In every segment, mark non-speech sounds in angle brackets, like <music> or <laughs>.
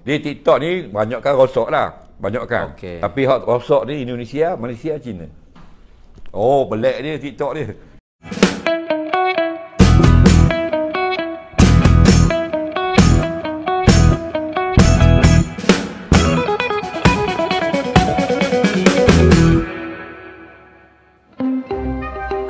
Di TikTok ni banyakkan rosok lah. Banyakkan. Okay. Tapi hak rosok ni Indonesia, Malaysia, China. Oh, belak dia TikTok dia.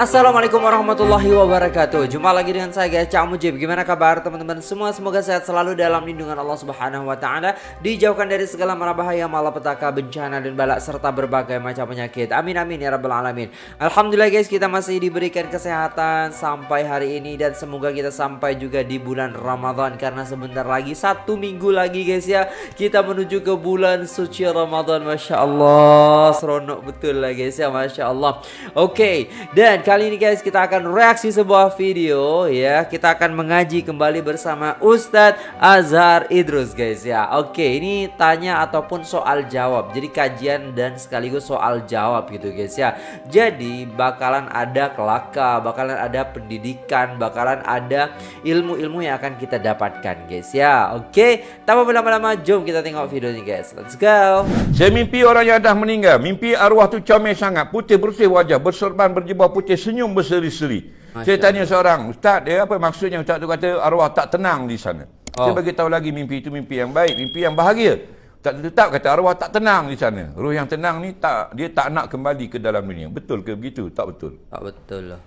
Assalamualaikum warahmatullahi wabarakatuh. Jumpa lagi dengan saya guys, Cak Mujib. Gimana kabar teman-teman semua? Semoga sehat selalu dalam lindungan Allah Subhanahu wa taala, dijauhkan dari segala mara bahaya, malapetaka, bencana dan balak serta berbagai macam penyakit. Amin amin ya rabbal alamin. Alhamdulillah guys, kita masih diberikan kesehatan sampai hari ini dan semoga kita sampai juga di bulan Ramadan karena sebentar lagi satu minggu lagi guys ya, kita menuju ke bulan suci Ramadan. Masya Allah seronok betul lah guys ya, Masya Allah Oke, okay. dan kali ini guys kita akan reaksi sebuah video ya. Kita akan mengaji kembali bersama Ustadz Azhar Idrus guys ya. Oke, ini tanya ataupun soal jawab. Jadi kajian dan sekaligus soal jawab gitu guys ya. Jadi bakalan ada kelaka, bakalan ada pendidikan, bakalan ada ilmu-ilmu yang akan kita dapatkan guys ya. Oke, tanpa berlama-lama jom kita tengok videonya guys. Let's go. Saya mimpi orang yang dah meninggal, mimpi arwah tu comel sangat, putih bersih wajah, berserban berjubah putih senyum berseri-seri. Saya tanya seorang, ustaz, dia apa maksudnya ustaz tu kata arwah tak tenang di sana. Oh. Saya bagi tahu lagi mimpi itu mimpi yang baik, mimpi yang bahagia. Tak tetap kata arwah tak tenang di sana. Roh yang tenang ni tak dia tak nak kembali ke dalam dunia. Betul ke begitu? Tak betul. Tak betul lah.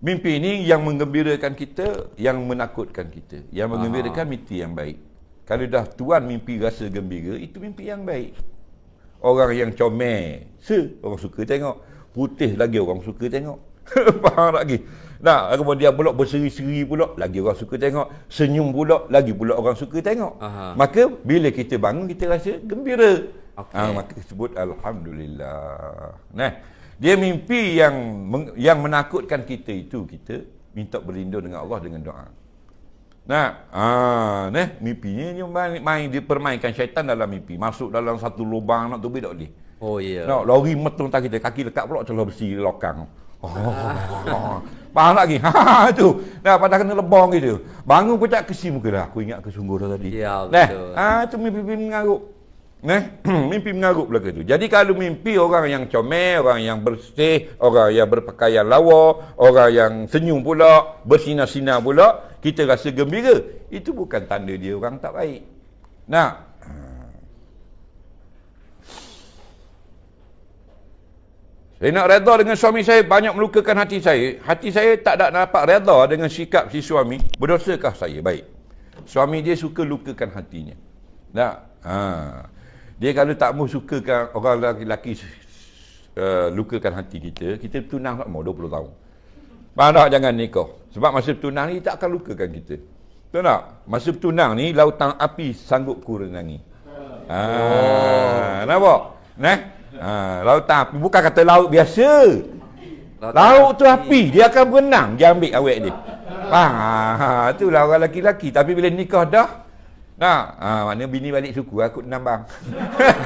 Mimpi ini yang menggembirakan kita, yang menakutkan kita. Yang menggembirakan Aha. mimpi yang baik. Kalau dah tuan mimpi rasa gembira, itu mimpi yang baik. Orang yang comel, se, orang suka tengok. Putih lagi orang suka tengok. <laughs> Faham lagi. Nah, kemudian pula berseri-seri pula, lagi orang suka tengok. Senyum pula, lagi pula orang suka tengok. Aha. Maka bila kita bangun, kita rasa gembira. Okay. Ha, ah, maka sebut Alhamdulillah. Nah, dia mimpi yang yang menakutkan kita itu, kita minta berlindung dengan Allah dengan doa. Nah, ha, nah mimpinya ni main, main dipermainkan syaitan dalam mimpi. Masuk dalam satu lubang nak tubuh tak boleh. Oh ya. Yeah. Nah, lori metung tak kita kaki lekat pula celah besi lokang. Oh, oh, oh, oh, Faham lagi? <laughs> Ha, itu. Ha, ha, nah, pada kena lebong gitu. Bangun pun kesi muka dah. Aku ingat ke sungguh dah tadi. Ya, betul. Ha, nah, ha, itu mimpi-mimpi mengaruk. Nah, mimpi mengaruk pula itu. Jadi kalau mimpi orang yang comel, orang yang bersih, orang yang berpakaian lawa, orang yang senyum pula, bersinar-sinar pula, kita rasa gembira. Itu bukan tanda dia orang tak baik. Nah, Saya nak redha dengan suami saya banyak melukakan hati saya. Hati saya tak nak dapat redha dengan sikap si suami. Berdosakah saya? Baik. Suami dia suka lukakan hatinya. Tak? Ha. Dia kalau tak mau sukakan orang lelaki uh, eh, lukakan hati kita, kita bertunang tak mahu 20 tahun. Mana jangan nikah. Sebab masa tunang ni tak akan lukakan kita. Tahu tak? Masa bertunang ni lautan api sanggup kurenangi. Ha. Oh. Nampak? Nah. Ne? Ha, lautan api. Bukan kata laut biasa. Lautan laut tu api. api. Dia akan berenang. Dia ambil awet dia. Ha, ha, itulah orang lelaki-lelaki. Tapi bila nikah dah, Nah, ha, mana bini balik suku aku nambang.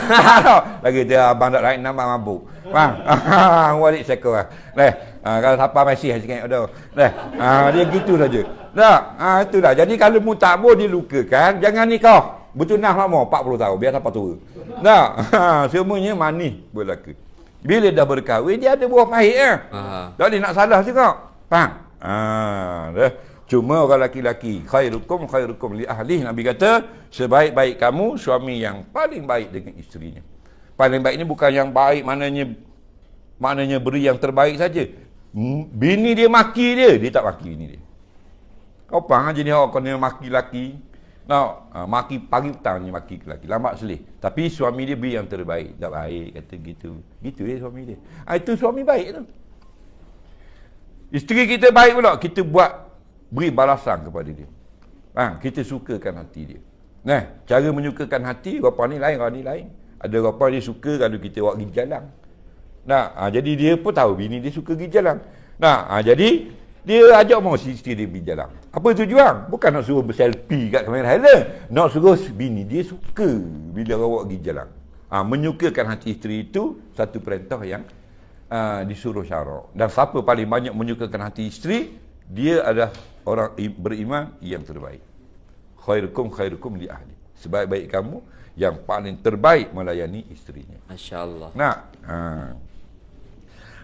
<laughs> Lagi dia abang tak lain nama mabuk. Bang, <laughs> ha, balik seko ah. Leh, ha, kalau siapa masih sikit ada. Leh, ha, dia gitu saja. Nah, ha, itulah. Jadi kalau mu tak boleh dilukakan, jangan nikah. Bertunah lama 40 tahun biar apa tua. Nah, ha, <laughs> semuanya manis berlaku. Bila dah berkahwin dia ada buah pahit eh. Tak boleh nak salah juga. Faham? Ha, dah. Cuma orang laki-laki khairukum khairukum li ahli Nabi kata sebaik-baik kamu suami yang paling baik dengan isterinya. Paling baik ni bukan yang baik maknanya maknanya beri yang terbaik saja. Hmm, bini dia maki dia, dia tak maki bini dia. Kau aja ni orang kena maki laki, Nah, uh, maki pagi petang ni maki lelaki. Lambat selih. Tapi suami dia beri yang terbaik. Tak baik, kata gitu. Gitu ya suami dia. Ha, itu suami baik tu. Isteri kita baik pula. Kita buat, beri balasan kepada dia. Ha, kita sukakan hati dia. Nah, cara menyukakan hati, berapa ni lain, berapa ni lain. Ada berapa dia suka kalau kita buat pergi jalan. Nah, ha, jadi dia pun tahu bini dia suka pergi jalan. Nah, ha, jadi dia ajak mahu si isteri dia pergi jalan. Apa juang? Bukan nak suruh berselfie kat kamera. Highland. Lah. Nak suruh bini dia suka bila awak pergi jalan. Ha, menyukakan hati isteri itu satu perintah yang ha, disuruh syarak. Dan siapa paling banyak menyukakan hati isteri, dia adalah orang beriman yang terbaik. Khairukum khairukum li ahli. Sebaik-baik kamu yang paling terbaik melayani isterinya. Masya Allah. Nak? Ha.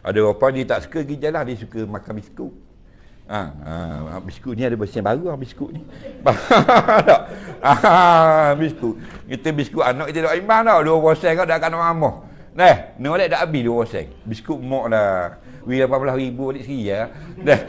Ada apa dia tak suka pergi jalan, dia suka makan biskut. Ha, ha, biskut ni ada bersih baru ha, biskut ni. <laughs> tak. ha, biskut. Kita biskut anak kita dah imbang dak. Dua bosen kau dak kena mamo. Neh, ni boleh dah habis dua bosen. Biskut mok lah. Wi 18000 balik sekali ya. Neh.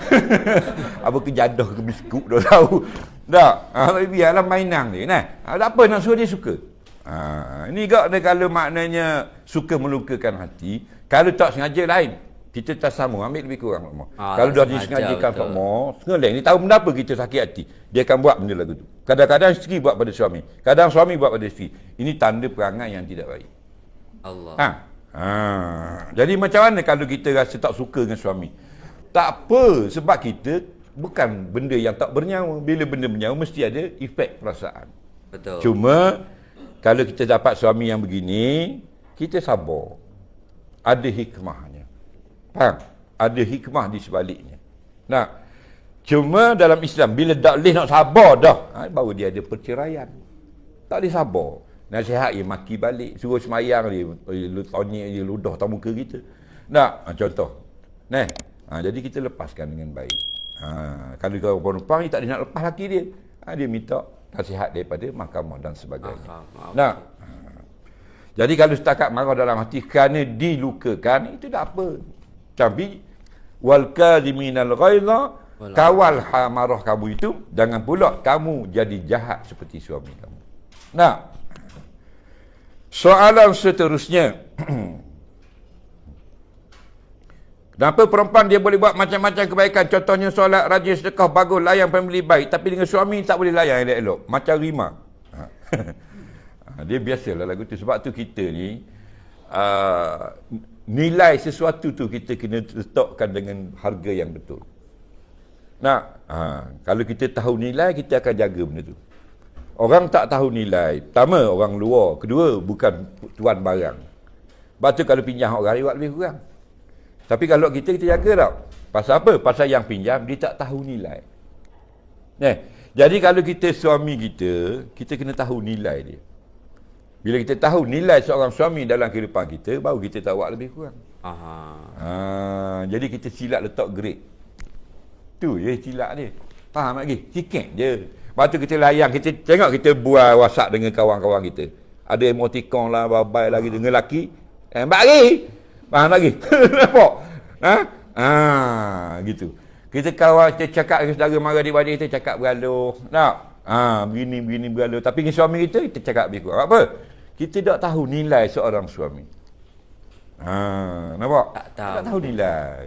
<laughs> apa kejadah ke biskut dah tahu. Dak. Ha, tapi biarlah mainan dia neh. Ha, tak apa nak suruh dia suka. Ha, ini gak kalau maknanya suka melukakan hati, kalau tak sengaja lain kita tak sama ambil lebih kurang lama. Ah, kalau dah disengajikan Pak Mo, sengeleng ni tahu benda apa kita sakit hati. Dia akan buat benda lagu tu. Kadang-kadang isteri buat pada suami, kadang suami buat pada isteri. Ini tanda perangai yang tidak baik. Allah. Ha. ha. Jadi macam mana kalau kita rasa tak suka dengan suami? Tak apa sebab kita bukan benda yang tak bernyawa. Bila benda bernyawa mesti ada efek perasaan. Betul. Cuma kalau kita dapat suami yang begini, kita sabar. Ada hikmahnya. Faham? Ada hikmah di sebaliknya. Nah, cuma dalam Islam, bila tak boleh nak sabar dah, ha, baru dia ada perceraian. Tak boleh sabar. Nasihat dia maki balik. Suruh semayang dia, eh, lu tonyek dia, ludah tak muka kita. Nah, ha, contoh. Nah, ha, jadi kita lepaskan dengan baik. Ha, kalau kau perempuan ni tak boleh nak lepas laki dia. Ha, dia minta nasihat daripada mahkamah dan sebagainya. Aha, nah, ha. jadi kalau setakat marah dalam hati kerana dilukakan, itu tak apa tapi wal kadiminal ghaiza kawal hamarah kamu itu jangan pula kamu jadi jahat seperti suami kamu nah soalan seterusnya <clears throat> Kenapa perempuan dia boleh buat macam-macam kebaikan? Contohnya solat, rajin, sedekah, bagus, layan pembeli baik. Tapi dengan suami tak boleh layan elok-elok. Macam Rima. <laughs> Ha, dia biasalah lagu tu. Sebab tu kita ni, ah, nilai sesuatu tu kita kena letakkan dengan harga yang betul. Nak? Ha. Kalau kita tahu nilai, kita akan jaga benda tu. Orang tak tahu nilai. Pertama, orang luar. Kedua, bukan tuan barang. Sebab tu kalau pinjam orang lewat lebih kurang. Tapi kalau kita, kita jaga tau. Pasal apa? Pasal yang pinjam, dia tak tahu nilai. Eh. Jadi kalau kita suami kita, kita kena tahu nilai dia. Bila kita tahu nilai seorang suami dalam kehidupan kita, baru kita tahu awak lebih kurang. Aha. Ha, jadi kita silap letak grade. Tu je silap dia. Faham lagi? Sikit je. Lepas tu kita layang, kita tengok kita buat whatsapp dengan kawan-kawan kita. Ada emoticon lah, bye-bye lagi ah. dengan lelaki. Eh, lagi, Faham lagi? <laughs> Nampak? Ha? Ha, gitu. Kita kawan, kita cakap dengan saudara marah di badan kita, cakap beraluh. Tak? Ha, begini, begini, beraluh. Tapi dengan suami kita, kita cakap lebih kurang. Apa? kita tak tahu nilai seorang suami. Ha, nampak? Tak tahu. Tak tahu nilai.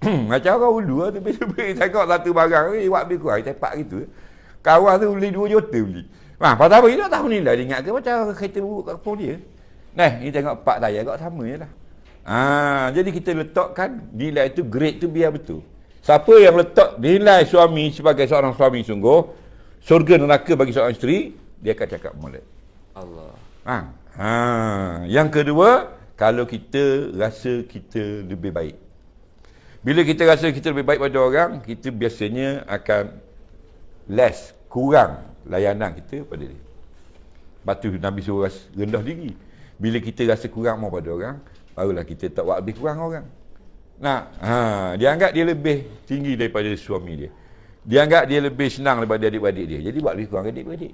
<clears throat> Macam orang ulu lah, tapi dia beri cakap satu barang, eh, buat lebih kurang, kita tepat gitu. Kawan tu beli dua juta beli. Ha, pasal apa? Dia tak tahu nilai, dia ingat ke macam kereta buruk kat kepung dia. Nah, ini tengok pak layar kot sama je lah. Ha, jadi kita letakkan nilai itu grade tu biar betul. Siapa yang letak nilai suami sebagai seorang suami sungguh, surga neraka bagi seorang isteri, dia akan cakap mulut. Allah. Faham? Ha. Yang kedua, kalau kita rasa kita lebih baik. Bila kita rasa kita lebih baik pada orang, kita biasanya akan less, kurang layanan kita pada dia. Sebab tu Nabi suruh rasa rendah diri. Bila kita rasa kurang mau pada orang, barulah kita tak buat lebih kurang orang. Nah, ha, dia anggap dia lebih tinggi daripada suami dia. Dia anggap dia lebih senang daripada adik-adik dia. Jadi buat lebih kurang adik-adik.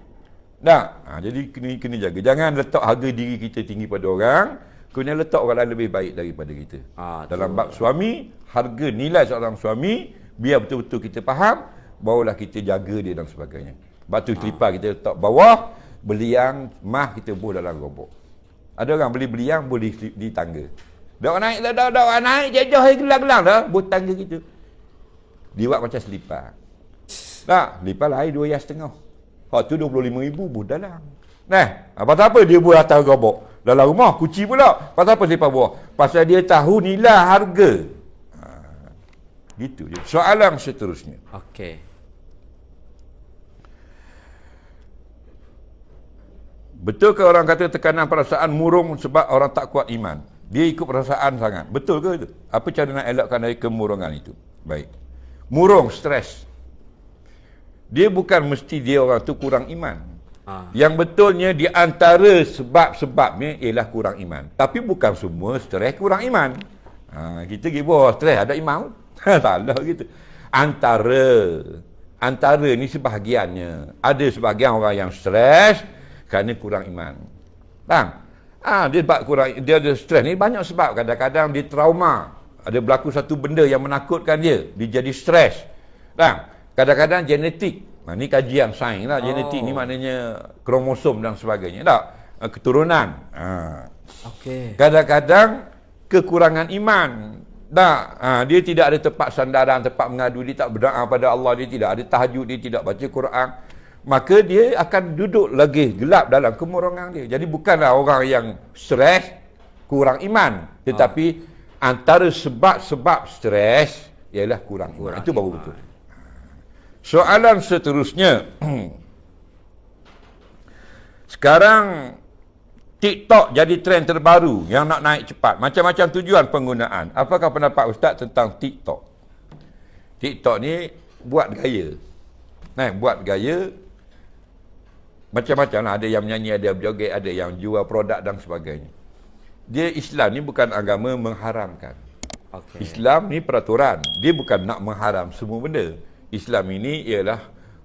Tak? Ha, jadi kena, kena jaga. Jangan letak harga diri kita tinggi pada orang. Kena letak orang lain lebih baik daripada kita. Ha, Dalam bab suami, harga nilai seorang suami, biar betul-betul kita faham, barulah kita jaga dia dan sebagainya. Batu selipar ah. ha. kita letak bawah, beliang mah kita boleh dalam gobok. Ada orang beli beliang boleh di, di tangga. Dak naik dak dak dak naik jauh hai gelang-gelang dah buat tangga kita. Dia buat macam selipar. Tak, selipar lah air dua yas setengah. Hak tu 25,000 buh dalam. Nah, apa tak apa dia buat atas gobok. Dalam rumah kuci pula. Pasal apa siapa buah? Pasal dia tahu nilai harga. Ha, gitu je. Soalan seterusnya. Okey. Betul ke orang kata tekanan perasaan murung sebab orang tak kuat iman? Dia ikut perasaan sangat. Betul ke itu? Apa cara nak elakkan dari kemurungan itu? Baik. Murung, stres dia bukan mesti dia orang tu kurang iman. Ha. Yang betulnya di antara sebab-sebabnya ialah kurang iman. Tapi bukan semua stres kurang iman. Ha, kita pergi bawah stres ada imam. <laughs> tak ada gitu. Antara. Antara ni sebahagiannya. Ada sebahagian orang yang stres kerana kurang iman. Faham? Ha, dia sebab kurang, dia ada stres ni banyak sebab. Kadang-kadang dia trauma. Ada berlaku satu benda yang menakutkan dia. Dia jadi stres. Faham? kadang-kadang genetik nah, ha, ini kajian sains lah genetik oh. ni maknanya kromosom dan sebagainya tak ha, keturunan ha. okay. kadang-kadang kekurangan iman tak ha, dia tidak ada tempat sandaran tempat mengadu dia tak berdoa pada Allah dia tidak ada tahajud dia tidak baca Quran maka dia akan duduk lagi gelap dalam kemurungan dia jadi bukanlah orang yang stres kurang iman tetapi ha. antara sebab-sebab stres ialah kurang iman. itu baru betul. Soalan seterusnya. <clears throat> Sekarang TikTok jadi trend terbaru yang nak naik cepat. Macam-macam tujuan penggunaan. Apakah pendapat Ustaz tentang TikTok? TikTok ni buat gaya. Nah, buat gaya. Macam-macam lah. Ada yang menyanyi, ada yang berjoget, ada yang jual produk dan sebagainya. Dia Islam ni bukan agama mengharamkan. Okay. Islam ni peraturan. Dia bukan nak mengharam semua benda. Islam ini ialah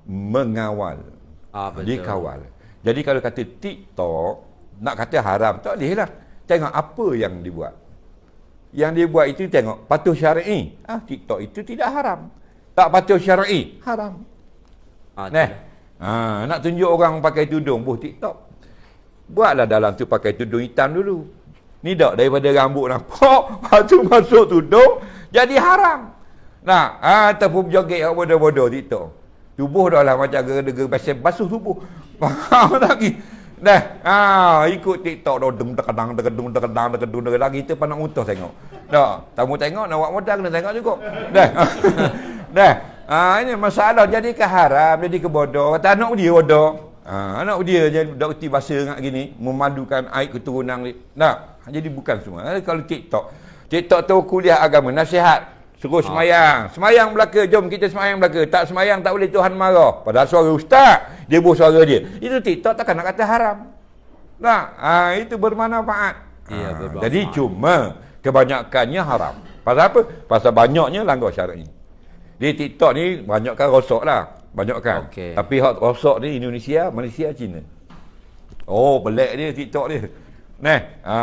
mengawal. Ah, betul. Dikawal. Jadi kalau kata TikTok, nak kata haram, tak boleh lah. Tengok apa yang dibuat. Yang dibuat itu tengok patuh syar'i. Ah, TikTok itu tidak haram. Tak patuh syar'i, haram. Ah, Neh. Ah, nak tunjuk orang pakai tudung, buh TikTok. Buatlah dalam tu pakai tudung hitam dulu. Ni tak daripada rambut nampak, lepas <laughs> tu masuk tudung, jadi haram. Nah, ataupun ha, joget kat bodoh-bodoh TikTok. Tubuh dah lah macam gerger-gerger pasal basuh tubuh. Faham lagi. Dah, ha, ikut TikTok dah dem terkenang, terkenung, terkenang, terkenung, terkenang, lagi tu panang utuh tengok. tak tamu tengok, nak buat modal, kena tengok juga. Dah, <laughs> dah. Ha, ini masalah, jadi ke haram, jadi ke bodoh. Kata anak dia bodoh. Ha, anak dia jadi dokti bahasa dengan gini, memadukan air keturunan. Nah, jadi bukan semua. Kalau TikTok, TikTok tu kuliah agama, nasihat. Suruh ah. semayang. Ha. Semayang belaka. Jom kita semayang belaka. Tak semayang tak boleh Tuhan marah. Padahal suara ustaz. Dia buah suara dia. Itu TikTok takkan nak kata haram. Tak? Ha, itu bermana Ya, ha, jadi cuma kebanyakannya haram. Pasal apa? Pasal banyaknya langgar syarat ni. Jadi TikTok ni banyakkan rosak lah. Banyakkan. Okay. Tapi hak rosak ni Indonesia, Malaysia, China. Oh, belak dia TikTok dia. Nah, ha,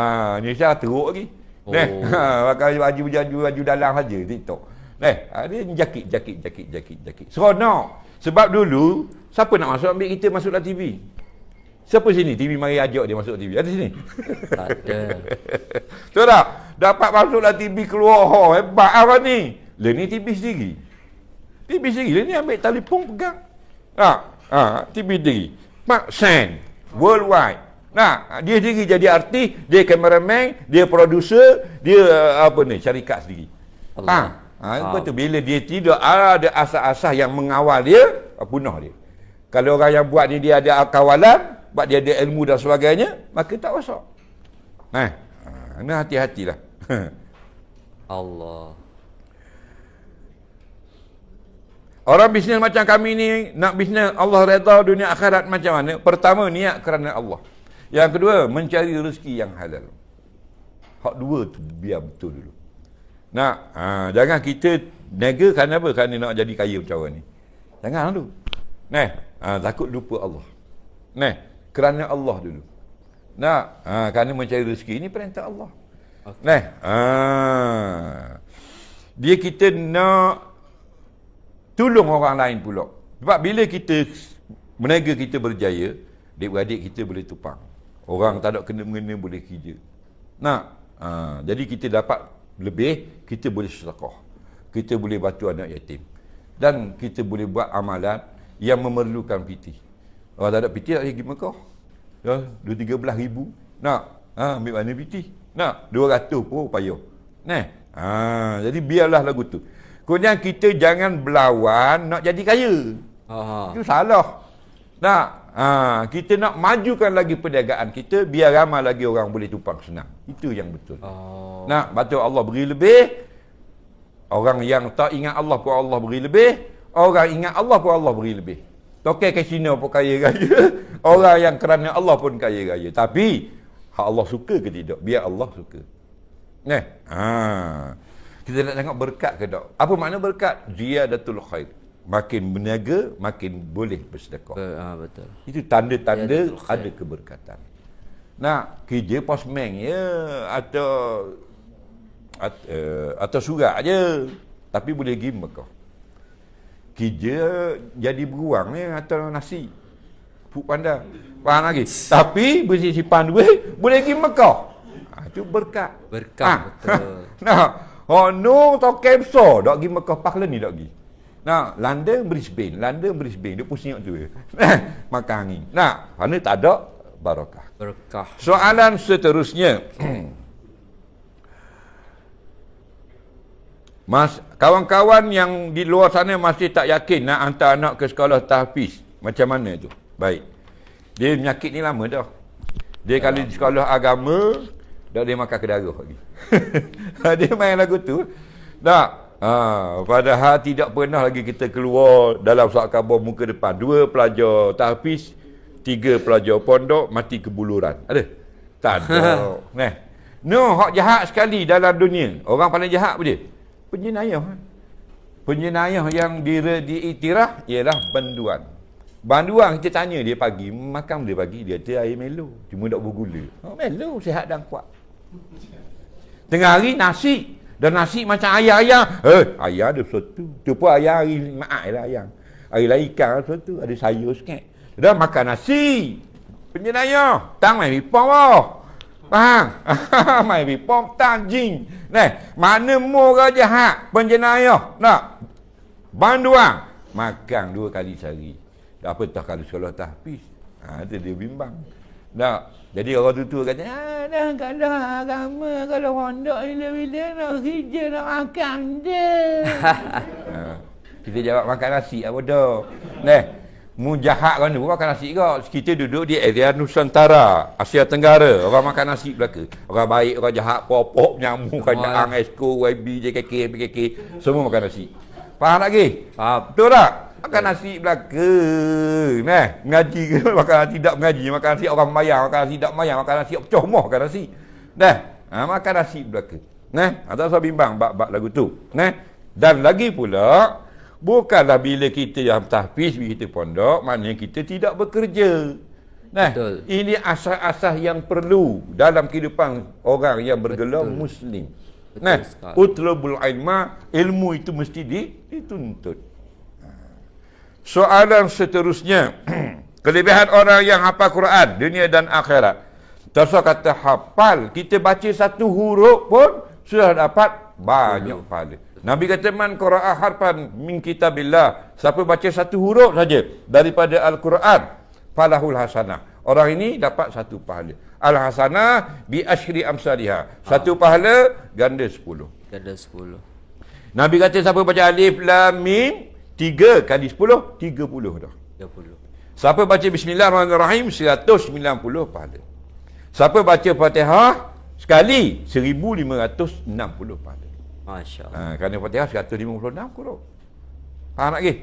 Indonesia teruk lagi. Oh. Neh, <laughs> ha, pakai baju baju baju dalam saja TikTok. Neh, ada ha, jaket jaket jaket jaket jaket. Seronok. Sebab dulu siapa nak masuk ambil kita masuklah TV. Siapa sini? TV mari ajak dia masuk TV. Ada sini? <laughs> Tak ada. Tahu Dapat masuklah TV keluar. Ho, hebat apa lah ni? Dia ni TV sendiri. TV sendiri. Dia ni ambil telefon pegang. Ha, ha, TV sendiri. Mak Sen. Worldwide. Nah, dia sendiri jadi artis, dia kameraman, dia producer, dia uh, apa ni, syarikat sendiri. Allah. Ha. Ha, betul. Bila dia tidak ada asas-asas yang mengawal dia, punah dia. Kalau orang yang buat ni dia ada kawalan, buat dia ada ilmu dan sebagainya, maka tak masuk. Nah, ha. ha, hati-hatilah. <laughs> Allah. Orang bisnes macam kami ni, nak bisnes Allah reda dunia akhirat macam mana? Pertama, niat kerana Allah. Yang kedua, mencari rezeki yang halal. Hak dua tu biar betul dulu. Nak, ha, jangan kita nega kerana apa? Kerana nak jadi kaya macam ni. Jangan dulu. Lah Neh ha, takut lupa Allah. Neh kerana Allah dulu. Nak, ha, kerana mencari rezeki ni perintah Allah. Okay. Nah, ha, dia kita nak tolong orang lain pula. Sebab bila kita meniaga kita berjaya, adik-adik kita boleh tupang. Orang tak ada kena-mengena boleh kerja. Nak? Ha, jadi kita dapat lebih, kita boleh sedekah. Kita boleh bantu anak yatim. Dan kita boleh buat amalan yang memerlukan piti. Kalau tak ada piti, tak pergi Mekah. Ya, dua tiga belah ribu. Nak? Ha, ambil mana piti? Nak? Dua ratus pun payah. Nah, ha, jadi biarlah lagu tu. Kemudian kita jangan berlawan nak jadi kaya. Aha. Itu salah. Nak? ha, kita nak majukan lagi perniagaan kita biar ramai lagi orang boleh tumpang senang itu yang betul oh. nak batu Allah beri lebih orang yang tak ingat Allah pun Allah beri lebih orang ingat Allah pun Allah beri lebih tokek kasino pun kaya raya <laughs> orang yang kerana Allah pun kaya raya tapi hak Allah suka ke tidak biar Allah suka Neh, ha. kita nak tengok berkat ke tak? Apa makna berkat? Ziyadatul khair makin berniaga makin boleh bersedekah. Uh, uh, betul. Itu tanda-tanda ya, ada keberkatan. Nak kerja posmen ya atau at, uh, atau surat aja tapi boleh pergi Mekah. Kerja jadi beruang ni atau nasi. Puk panda. Faham lagi. Tapi bersisipan duit boleh pergi Mekah. Ha, itu berkat. Berkat ha. betul. <laughs> nah, Oh no, tau kemso. Dok pergi Mekah pahala ni dok pergi. Nah, London Brisbane, London Brisbane dia pusing tu dia. <laughs> Makan angin. Nah, mana tak ada barakah. Berkah. Soalan seterusnya. <clears throat> Mas, kawan-kawan yang di luar sana masih tak yakin nak hantar anak ke sekolah tahfiz. Macam mana tu? Baik. Dia penyakit ni lama dah. Dia ya. kalau di sekolah agama, dah dia makan kedaruh lagi. <laughs> dia main lagu tu. Tak. Ha, padahal tidak pernah lagi kita keluar dalam surat khabar muka depan. Dua pelajar tahfiz, tiga pelajar pondok mati kebuluran. Ada? Tak ada. <laughs> nah. No, hak jahat sekali dalam dunia. Orang paling jahat pun dia? Penjenayah. Penjenayah yang dire, diiktirah ialah banduan. Banduan kita tanya dia pagi, makam dia pagi, dia kata air melo. Cuma tak bergula. Oh, melo, sihat dan kuat. Tengah hari nasi, dan nasi macam ayam-ayam. Eh, ayam ada sesuatu. Itu pun ayam hari maat lah ayam. Hari lah ikan lah sesuatu. Ada sayur sikit. Dah makan nasi. Penjenayah. Tang main pipong lah. Faham? <laughs> main pipong tang jing. Nah, mana murah jahat penjenayah. Tak? Banduang. Makan dua kali sehari. Dah apa tak kalau sekolah tahpis. Ha, dia bimbang. Tak? Jadi orang tu tua kata, ah, dah kalau agama, kalau pondok ni bila nak kerja, nak makan je. <laughs> Ha. kita jawab makan nasi lah bodoh. Nah, mu jahat kan tu, makan nasi kau. Kita duduk di area Nusantara, Asia Tenggara. Orang makan nasi belaka. Orang baik, orang jahat, popok, nyamuk, oh, kanya ang, lah. esko, YB, JKK, PKK. Semua makan nasi. Faham lagi? Faham. Betul tak? <laughs> Makan nasi belaka. Nah, mengaji ke makan nasi tidak mengaji, makan nasi orang mayang, makan nasi tidak mayang, makan nasi pecah rumah makan nasi. Nah, ha, makan nasi belaka. Nah, ada saya bimbang bab-bab lagu tu. Nah, dan lagi pula Bukanlah bila kita yang tahfiz bila kita pondok maknanya kita tidak bekerja. Nah, Betul. ini asas-asas yang perlu dalam kehidupan orang yang bergelar Betul. muslim. Betul nah, sekali. utlubul ilma, ilmu itu mesti dituntut. Soalan seterusnya <clears throat> Kelebihan orang yang hafal Quran Dunia dan akhirat Tersuah kata hafal Kita baca satu huruf pun Sudah dapat banyak pahala Nabi kata man Quran harfan min kitabillah Siapa baca satu huruf saja Daripada Al-Quran Falahul hasanah Orang ini dapat satu pahala Al-hasanah bi ashri amsariha Satu ah. pahala ganda sepuluh Ganda sepuluh Nabi kata siapa baca alif lam mim Tiga kali sepuluh, tiga puluh dah. Tiga puluh. Siapa baca Bismillahirrahmanirrahim, seratus sembilan puluh pahala. Siapa baca Fatihah, sekali seribu lima ratus enam puluh pahala. Masya Allah. Ha, kerana Fatihah seratus lima puluh enam puluh. Faham tak ke?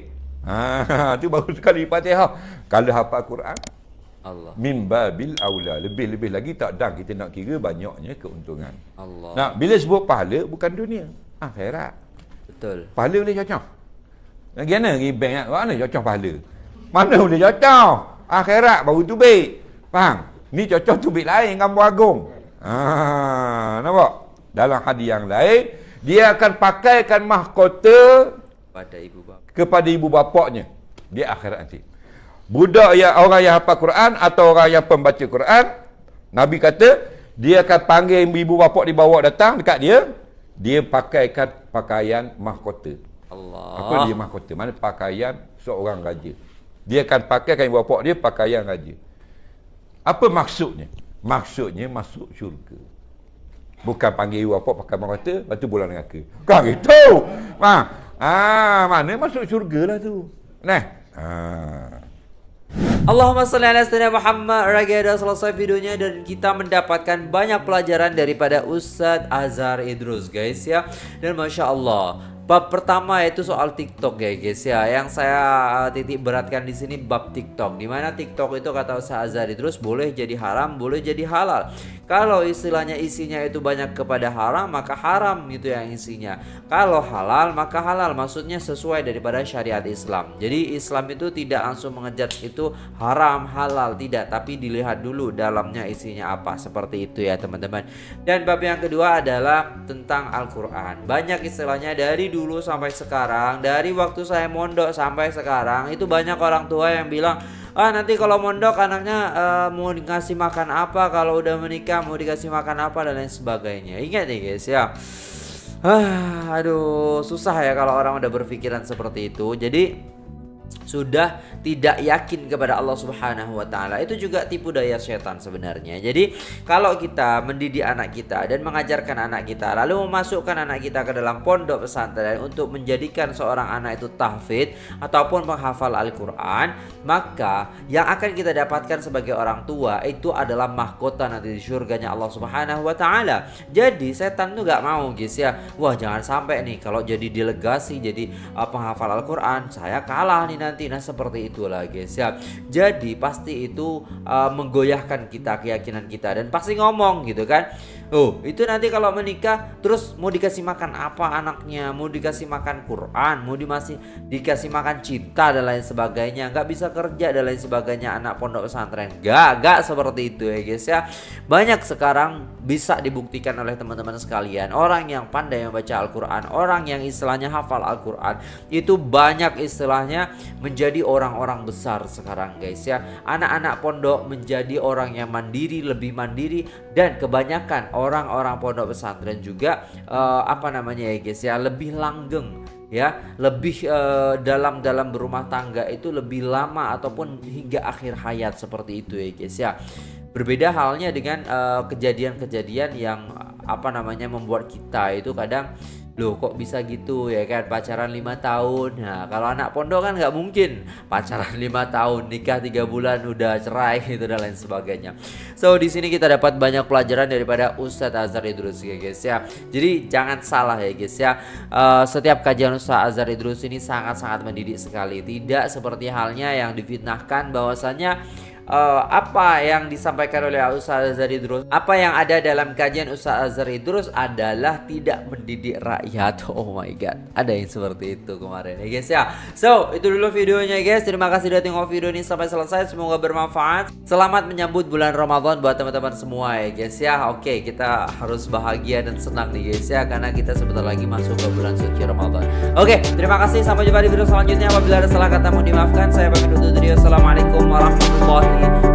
itu ha, <laughs> baru sekali Fatihah. Kalau hafal Quran, Allah. Min babil aula. Lebih-lebih lagi tak dah kita nak kira banyaknya keuntungan. Allah. Nah, bila sebut pahala bukan dunia, akhirat. Ha, Betul. Pahala boleh cacah. Lagi mana pergi bank Mana cocok pahala Mana boleh cocok Akhirat baru tu baik Faham Ni cocok tu baik lain Kampung Agung Ah, nampak dalam hadis yang lain dia akan pakaikan mahkota kepada ibu bapa kepada ibu bapaknya Dia akhirat nanti budak yang orang yang hafal Quran atau orang yang pembaca Quran nabi kata dia akan panggil ibu bapak dibawa datang dekat dia dia pakaikan pakaian mahkota Allah. Apa dia mahkota? Mana pakaian seorang raja. Dia akan pakai kain bapak dia pakaian raja. Apa maksudnya? Maksudnya masuk syurga. Bukan panggil ibu bapak pakai mahkota, lepas tu bulan neraka. Kau gitu. Ha. Ah, mana masuk syurga lah tu. Nah. Ha. Allahumma salli ala sayyidina Muhammad Ragada selesai videonya dan kita mendapatkan banyak pelajaran daripada Ustaz Azhar Idrus guys ya. Dan masya Allah Bab pertama itu soal TikTok ya guys ya. Yang saya uh, titik beratkan di sini bab TikTok. di mana TikTok itu kata Ustaz Azari terus boleh jadi haram, boleh jadi halal. Kalau istilahnya isinya itu banyak kepada haram, maka haram itu yang isinya. Kalau halal, maka halal. Maksudnya sesuai daripada syariat Islam. Jadi Islam itu tidak langsung mengejar itu haram, halal, tidak. Tapi dilihat dulu dalamnya isinya apa. Seperti itu ya teman-teman. Dan bab yang kedua adalah tentang Al-Quran. Banyak istilahnya dari dulu sampai sekarang. Dari waktu saya mondok sampai sekarang. Itu banyak orang tua yang bilang ah nanti kalau mondok anaknya uh, mau dikasih makan apa kalau udah menikah mau dikasih makan apa dan lain sebagainya ingat nih guys ya ah, aduh susah ya kalau orang udah berpikiran seperti itu jadi sudah tidak yakin kepada Allah Subhanahu wa taala. Itu juga tipu daya setan sebenarnya. Jadi, kalau kita mendidik anak kita dan mengajarkan anak kita, lalu memasukkan anak kita ke dalam pondok pesantren untuk menjadikan seorang anak itu tahfidz ataupun penghafal Al-Qur'an, maka yang akan kita dapatkan sebagai orang tua itu adalah mahkota nanti di surganya Allah Subhanahu wa taala. Jadi, setan itu gak mau, guys ya. Wah, jangan sampai nih kalau jadi delegasi jadi uh, penghafal Al-Qur'an, saya kalah nih nanti nanti nah seperti itu lah, guys ya jadi pasti itu uh, menggoyahkan kita keyakinan kita dan pasti ngomong gitu kan Oh, itu nanti kalau menikah terus mau dikasih makan apa anaknya? Mau dikasih makan Quran, mau dimasih dikasih makan cinta dan lain sebagainya. Nggak bisa kerja dan lain sebagainya anak pondok pesantren. Nggak, nggak seperti itu ya guys ya. Banyak sekarang bisa dibuktikan oleh teman-teman sekalian orang yang pandai membaca Al-Quran orang yang istilahnya hafal Al-Quran itu banyak istilahnya menjadi orang-orang besar sekarang guys ya anak-anak pondok menjadi orang yang mandiri lebih mandiri dan kebanyakan orang-orang pondok pesantren juga uh, apa namanya ya guys ya lebih langgeng ya lebih eh, dalam dalam dalam berumah tangga itu lebih lama ataupun hingga akhir hayat seperti itu ya guys ya berbeda halnya dengan eh, kejadian-kejadian uh, kejadian -kejadian yang apa namanya membuat kita itu kadang loh kok bisa gitu ya kan pacaran lima tahun nah kalau anak pondok kan nggak mungkin pacaran <laughs> lima tahun nikah tiga bulan udah cerai gitu dan lain sebagainya so di sini kita dapat banyak pelajaran daripada Ustadz Azhar Idrus ya guys ya jadi jangan salah ya guys ya uh, setiap kajian Ustadz Azhar Idrus ini sangat sangat mendidik sekali tidak seperti halnya yang difitnahkan bahwasanya uh, apa yang disampaikan oleh Ustaz Azhar Idrus apa yang ada dalam kajian Ustaz Azhar Idrus adalah tidak mendidik rakyat <laughs> oh my god ada yang seperti itu kemarin ya guys ya so itu dulu videonya guys terima kasih sudah tengok video ini sampai selesai semoga bermanfaat selamat menyambut bulan Ramadan buat teman-teman semua ya guys ya oke kita harus bahagia dan senang nih guys ya karena kita sebentar lagi masuk ke bulan suci Ramadan oke terima kasih sampai jumpa di video selanjutnya apabila ada salah kata mohon dimaafkan saya pamit untuk diri assalamualaikum warahmatullahi body.